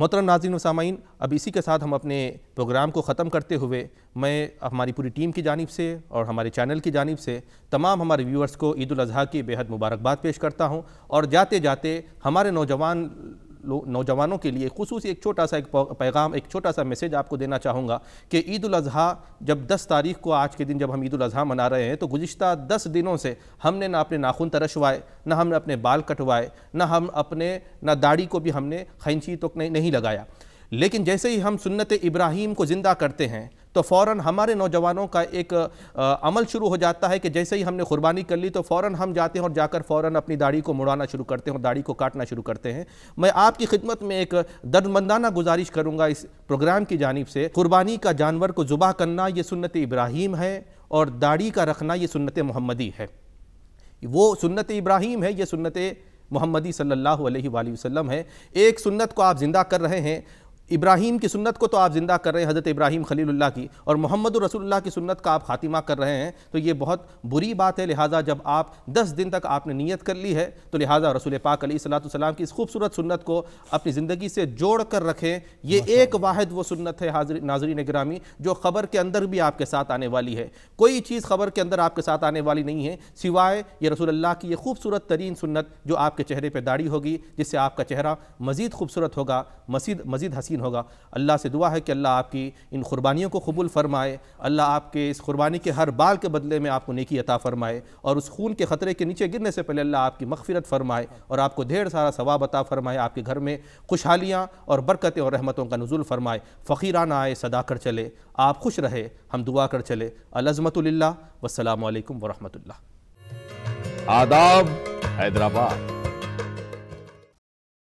मोहतरम नाजिन सामीन अब इसी के साथ हम अपने प्रोग्राम को ख़त्म करते हुए मैं हमारी पूरी टीम की जानब से और हमारे चैनल की जानब से तमाम हमारे व्यूअर्स को ईद अजी की बेहद मुबारकबाद पेश करता हूँ और जाते जाते हमारे नौजवान नौजवानों के लिए खसूस एक छोटा सा एक पैगाम एक छोटा सा मैसेज आपको देना चाहूँगा कि ईद अजी जब 10 तारीख को आज के दिन जब हम ईद अजी मना रहे हैं तो गुज्त दस दिनों से हमने ना अपने नाखून तरशवाए ना हमने अपने बाल कटवाए ना हम अपने ना दाढ़ी को भी हमने खैंची तो नहीं लगाया लेकिन जैसे ही हम सुन्नत इब्राहिम को ज़िंदा करते हैं तो फ़ौर हमारे नौजवानों का एक आ, अमल शुरू हो जाता है कि जैसे ही हमने कुर्बानी कर ली तो फ़ौर हम जाते हैं और जाकर फ़ौर अपनी दाढ़ी को मुड़ाना शुरू करते हैं और दाढ़ी को काटना शुरू करते हैं मैं आपकी खिदमत में एक दर्दमंदाना गुजारिश करूँगा इस प्रोग्राम की जानब से कुर्बानी का जानवर को जुबा करना ये सुनत इब्राहिम है और दाढ़ी का रखना ये सुनत मोहम्मदी है वो सुन्नत इब्राहिम है ये सुन्नत मोहम्मदी सल्लल्लाहु अलैहि वसल्लम है एक सुन्नत को आप ज़िंदा कर रहे हैं इब्राहिम की सुन्नत को तो आप ज़िंदा कर रहे हैं हज़रत इब्राहीम खलील्ला की और मोहम्मद रसूलुल्लाह की सुन्नत का आप खातिमा कर रहे हैं तो ये बहुत बुरी बात है लिहाजा जब आप दस दिन तक आपने नीयत कर ली है तो लिहाजा रसूल पाक सलाम की इस खूबसूरत सुन्नत को अपनी ज़िंदगी से जोड़ कर रखें ये एक वाहिद वो सुन्नत है नाजरीन ग्रामी जो ख़बर के अंदर भी आपके साथ आने वाली है कोई चीज़ ख़बर के अंदर आपके साथ आने वाली नहीं है सिवाय ये रसूलुल्लाह की ये खूबसूरत तरीन सुन्नत जो आपके चेहरे पर दाढ़ी होगी जिससे आपका चेहरा मज़ीद खूबसूरत होगा मजीद मज़ीद हसीन मुमकिन होगा अल्लाह से दुआ है कि अल्लाह आपकी इन क़ुरबानियों को कबूल फ़रमाए अल्लाह आपके इस क़ुरबानी के हर बाल के बदले में आपको नेकी अता फ़रमाए और उस खून के ख़तरे के नीचे गिरने से पहले अल्लाह आपकी मगफिरत फ़रमाए और आपको ढेर सारा सवाब अता फ़रमाए आपके घर में खुशहालियाँ और बरकतें और रहमतों का नजुल फ़रमाए फ़कीराना आए सदा कर चले आप खुश रहे हम दुआ कर चले अलज़मतुल्ला वसलम वरहमल आदाब हैदराबाद